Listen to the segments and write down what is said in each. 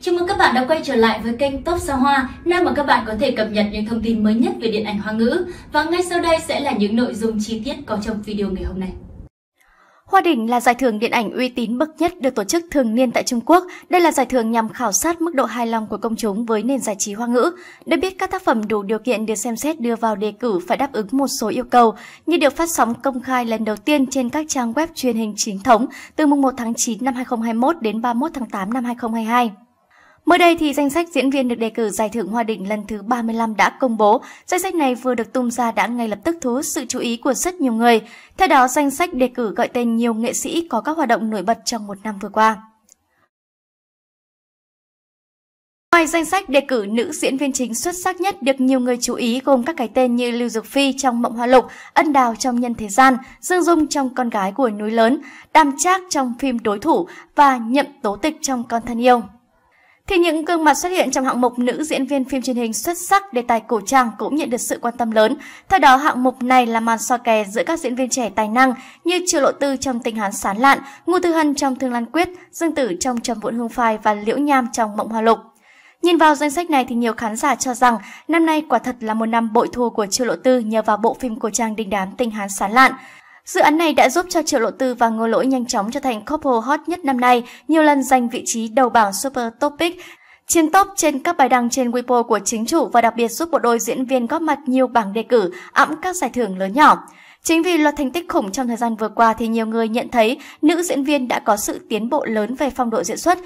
Chào mừng các bạn đã quay trở lại với kênh Top Sao Hoa, nơi mà các bạn có thể cập nhật những thông tin mới nhất về điện ảnh Hoa ngữ. Và ngay sau đây sẽ là những nội dung chi tiết có trong video ngày hôm nay. Hoa Đỉnh là giải thưởng điện ảnh uy tín bậc nhất được tổ chức thường niên tại Trung Quốc. Đây là giải thưởng nhằm khảo sát mức độ hài lòng của công chúng với nền giải trí hoa ngữ. Để biết các tác phẩm đủ điều kiện được xem xét đưa vào đề cử phải đáp ứng một số yêu cầu, như được phát sóng công khai lần đầu tiên trên các trang web truyền hình chính thống từ mùng 1 tháng 9 năm 2021 đến 31 tháng 8 năm 2022. Mới đây thì danh sách diễn viên được đề cử giải thưởng Hoa Định lần thứ 35 đã công bố. Danh sách này vừa được tung ra đã ngay lập tức thu hút sự chú ý của rất nhiều người. Theo đó, danh sách đề cử gọi tên nhiều nghệ sĩ có các hoạt động nổi bật trong một năm vừa qua. Ngoài danh sách đề cử nữ diễn viên chính xuất sắc nhất được nhiều người chú ý gồm các cái tên như Lưu Dục Phi trong Mộng Hoa Lục, Ân Đào trong Nhân Thế Gian, Dương Dung trong Con Gái của Núi Lớn, Đàm Trác trong phim Đối Thủ và Nhậm Tố Tịch trong Con Thân Yêu thì những gương mặt xuất hiện trong hạng mục nữ diễn viên phim truyền hình xuất sắc đề tài cổ trang cũng nhận được sự quan tâm lớn. Theo đó, hạng mục này là màn so kè giữa các diễn viên trẻ tài năng như Triệu Lộ Tư trong Tình Hán Sán Lạn, Ngô Tư Hân trong Thương Lan Quyết, Dương Tử trong Trầm Vụn Hương Phai và Liễu Nham trong Mộng Hoa Lục. Nhìn vào danh sách này thì nhiều khán giả cho rằng năm nay quả thật là một năm bội thu của Triệu Lộ Tư nhờ vào bộ phim cổ trang đình đám Tình Hán Sán Lạn. Dự án này đã giúp cho Triệu Lộ Tư và Ngô Lỗi nhanh chóng trở thành couple hot nhất năm nay, nhiều lần giành vị trí đầu bảng Super Topic, chiến top trên các bài đăng trên Weibo của chính chủ và đặc biệt giúp bộ đôi diễn viên góp mặt nhiều bảng đề cử, ẵm các giải thưởng lớn nhỏ. Chính vì loạt thành tích khủng trong thời gian vừa qua thì nhiều người nhận thấy nữ diễn viên đã có sự tiến bộ lớn về phong độ diễn xuất.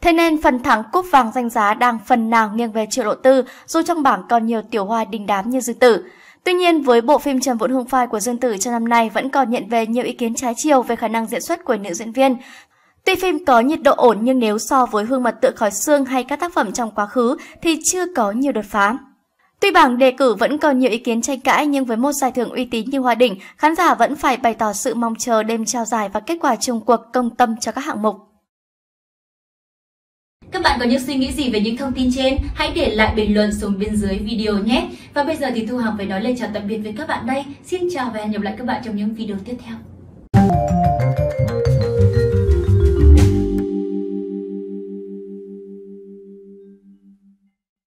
Thế nên phần thắng cúp vàng danh giá đang phần nào nghiêng về triệu lộ tư, dù trong bảng còn nhiều tiểu hoa đình đám như dư tử. Tuy nhiên, với bộ phim Trầm Vụn Hương Phai của Dương Tử cho năm nay vẫn còn nhận về nhiều ý kiến trái chiều về khả năng diễn xuất của nữ diễn viên. Tuy phim có nhiệt độ ổn nhưng nếu so với Hương Mật Tự Khói Xương hay các tác phẩm trong quá khứ thì chưa có nhiều đột phá. Tuy bảng đề cử vẫn còn nhiều ý kiến tranh cãi nhưng với một giải thưởng uy tín như Hòa Đỉnh, khán giả vẫn phải bày tỏ sự mong chờ đêm trao giải và kết quả chung cuộc công tâm cho các hạng mục. Các bạn có những suy nghĩ gì về những thông tin trên? Hãy để lại bình luận xuống bên dưới video nhé! Và bây giờ thì Thu Hằng phải nói lời chào tạm biệt với các bạn đây. Xin chào và hẹn gặp lại các bạn trong những video tiếp theo.